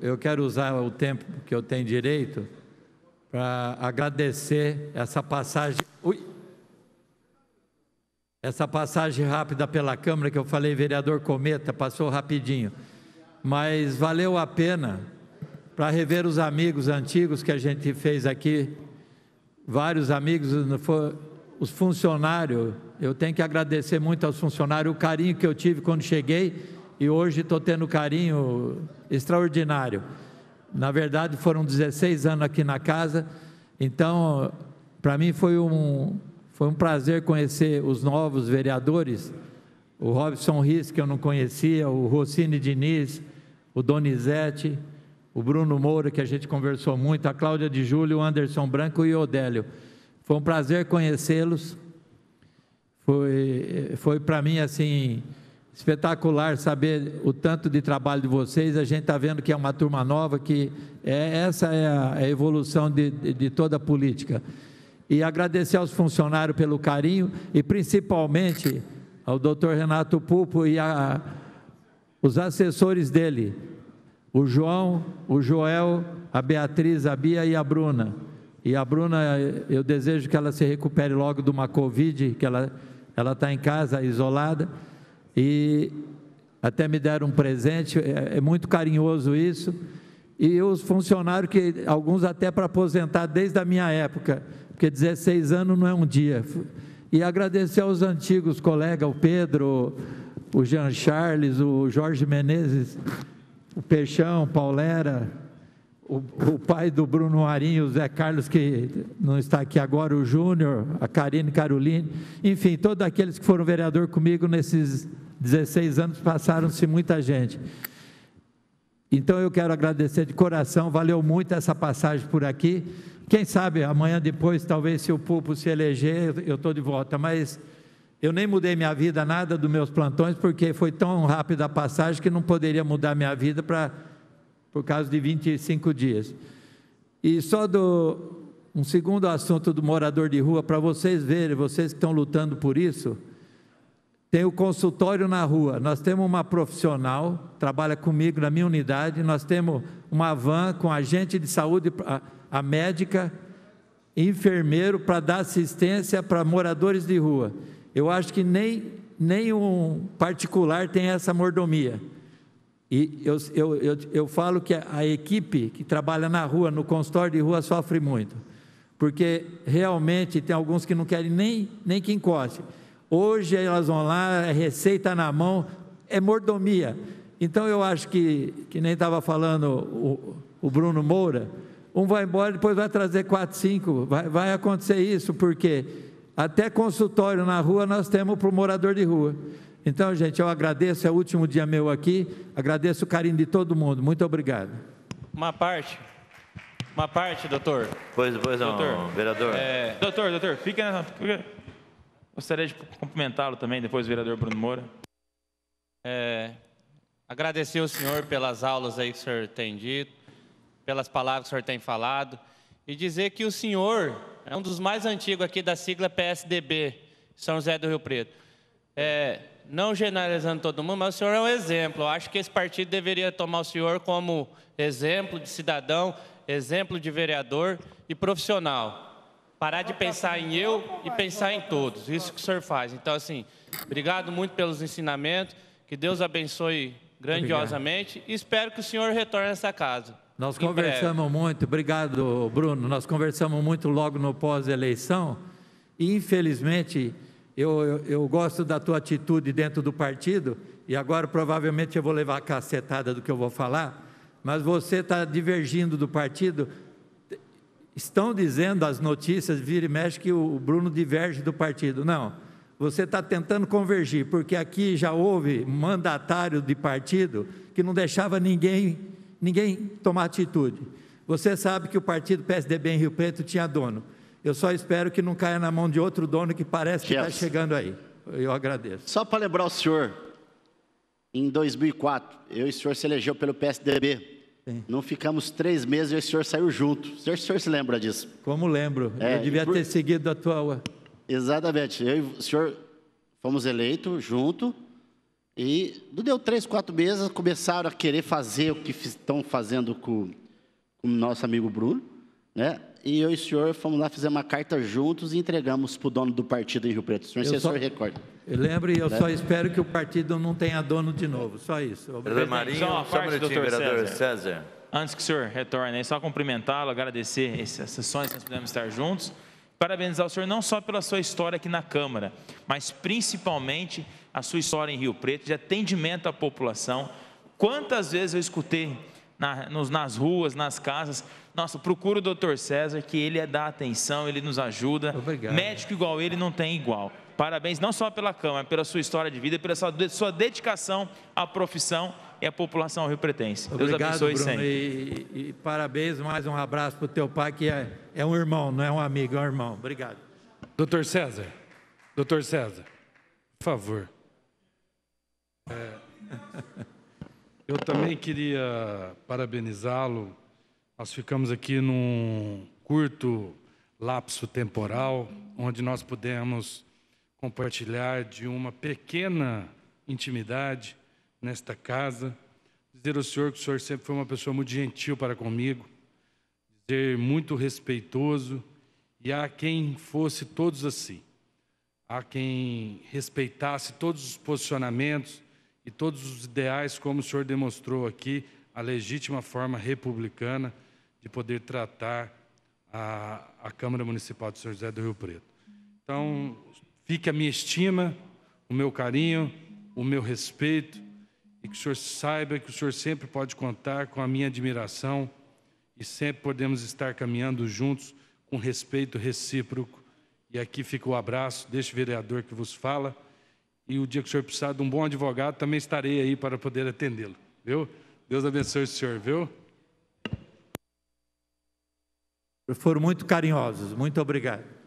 eu quero usar o tempo que eu tenho direito para agradecer essa passagem. Ui, essa passagem rápida pela Câmara que eu falei, vereador Cometa, passou rapidinho. Mas valeu a pena para rever os amigos antigos que a gente fez aqui, vários amigos, os funcionários. Eu tenho que agradecer muito aos funcionários o carinho que eu tive quando cheguei e hoje estou tendo carinho extraordinário. Na verdade, foram 16 anos aqui na casa, então, para mim foi um, foi um prazer conhecer os novos vereadores, o Robson Riz, que eu não conhecia, o Rossini Diniz, o Donizete, o Bruno Moura, que a gente conversou muito, a Cláudia de Júlio, o Anderson Branco e o Odélio. Foi um prazer conhecê-los. Foi, foi para mim assim espetacular saber o tanto de trabalho de vocês. A gente está vendo que é uma turma nova, que é, essa é a, é a evolução de, de, de, toda a política. E agradecer aos funcionários pelo carinho e principalmente ao doutor Renato Pupo e a, os assessores dele, o João, o Joel, a Beatriz, a Bia e a Bruna. E a Bruna, eu desejo que ela se recupere logo de uma Covid, que ela está em casa, isolada e até me deram um presente, é, é, muito carinhoso isso. E os funcionários, que alguns até para aposentar desde a minha época, porque 16 anos não é um dia. E agradecer aos antigos colegas, o Pedro, o Jean Charles, o Jorge Menezes, o Peixão, Paulera, o, o pai do Bruno Marinho, o Zé Carlos, que não está aqui agora, o Júnior, a Karine Caroline, enfim, todos aqueles que foram vereador comigo nesses 16 anos, passaram-se muita gente. Então eu quero agradecer de coração, valeu muito essa passagem por aqui. Quem sabe amanhã depois, talvez se o Pulpo se eleger, eu estou de volta, mas eu nem mudei minha vida, nada dos meus plantões, porque foi tão rápida a passagem que não poderia mudar minha vida para por causa de 25 dias. E só do um segundo assunto do morador de rua, para vocês verem, vocês que estão lutando por isso, tem o consultório na rua. Nós temos uma profissional, trabalha comigo na minha unidade, nós temos uma van com agente de saúde, a, a médica, enfermeiro, para dar assistência para moradores de rua. Eu acho que nem, nem um particular tem essa mordomia. E eu, eu, eu, eu falo que a equipe que trabalha na rua, no consultório de rua, sofre muito, porque realmente tem alguns que não querem nem, nem que encoste. Hoje elas vão lá, é receita na mão, é mordomia. Então eu acho que, que nem estava falando o, o Bruno Moura, um vai embora, depois vai trazer quatro, cinco, vai, vai acontecer isso, porque até consultório na rua nós temos para o morador de rua. Então, gente, eu agradeço, é o último dia meu aqui, agradeço o carinho de todo mundo. Muito obrigado. Uma parte. Uma parte, doutor. Pois, pois não, doutor. vereador. É, doutor, doutor, fique na. Gostaria de cumprimentá-lo também, depois o vereador Bruno Moura. É, agradecer o senhor pelas aulas aí que o senhor tem dito, pelas palavras que o senhor tem falado, e dizer que o senhor é um dos mais antigos aqui da sigla PSDB, São José do Rio Preto é, não generalizando todo mundo, mas o senhor é um exemplo. Eu acho que esse partido deveria tomar o senhor como exemplo de cidadão, exemplo de vereador e profissional. Parar de pensar em eu e pensar em todos. Isso que o senhor faz. Então, assim, obrigado muito pelos ensinamentos. Que Deus abençoe grandiosamente. Obrigado. E espero que o senhor retorne a essa casa. Nós conversamos breve. muito, obrigado, Bruno. Nós conversamos muito logo no pós-eleição. E, infelizmente, eu, eu, eu gosto da tua atitude dentro do partido, e agora provavelmente eu vou levar a cacetada do que eu vou falar, mas você está divergindo do partido. Estão dizendo as notícias, vira e mexe, que o Bruno diverge do partido. Não, você está tentando convergir, porque aqui já houve mandatário de partido que não deixava ninguém, ninguém tomar atitude. Você sabe que o partido PSDB em Rio Preto tinha dono. Eu só espero que não caia na mão de outro dono que parece que está yes. chegando aí. Eu agradeço. Só para lembrar o senhor, em 2004, eu e o senhor se elegeu pelo PSDB. Sim. Não ficamos três meses e o senhor saiu junto. O senhor, o senhor se lembra disso? Como lembro. É, eu devia por... ter seguido a tua... Exatamente. Eu e o senhor fomos eleitos junto. E não deu três, quatro meses, começaram a querer fazer o que estão fazendo com o nosso amigo Bruno, né? e eu e o senhor fomos lá, fazer uma carta juntos e entregamos para o dono do partido em Rio Preto. O senhor, eu só, recorda. Lembre, eu Deve. Né? só espero que o partido não tenha dono de novo, só isso. Obrigado. Marinho, só uma parte, só um vereador César. César. Antes que o senhor retorne, só cumprimentá-lo, agradecer essas sessões que nós pudemos estar juntos. Parabenizar o senhor não só pela sua história aqui na Câmara, mas principalmente a sua história em Rio Preto, de atendimento à população. Quantas vezes eu escutei na, nos, nas ruas, nas casas. Nossa, procura o doutor César, que ele é dá atenção, ele nos ajuda. Obrigado. Médico igual ele não tem igual. Parabéns não só pela Câmara, pela sua história de vida, pela sua, sua dedicação à profissão e à população rio-pretense. Deus abençoe Bruno, sempre. E, e, parabéns, mais um abraço para o teu pai, que é, é um irmão, não é um amigo, é um irmão. Obrigado. Doutor César, doutor César, por favor. É... Eu também queria parabenizá-lo. Nós ficamos aqui num curto lapso temporal, onde nós pudemos compartilhar de uma pequena intimidade nesta casa. Dizer ao senhor que o senhor sempre foi uma pessoa muito gentil para comigo, dizer muito respeitoso, e há quem fosse todos assim, há quem respeitasse todos os posicionamentos e todos os ideais, como o senhor demonstrou aqui, a legítima forma republicana de poder tratar a, a Câmara Municipal de São José do Rio Preto. Então, fica a minha estima, o meu carinho, o meu respeito, e que o senhor saiba que o senhor sempre pode contar com a minha admiração e sempre podemos estar caminhando juntos com respeito recíproco. E aqui fica o abraço deste vereador que vos fala e o dia que o senhor precisar de um bom advogado, também estarei aí para poder atendê-lo, viu? Deus abençoe o senhor, viu? Foram muito carinhosos, muito obrigado.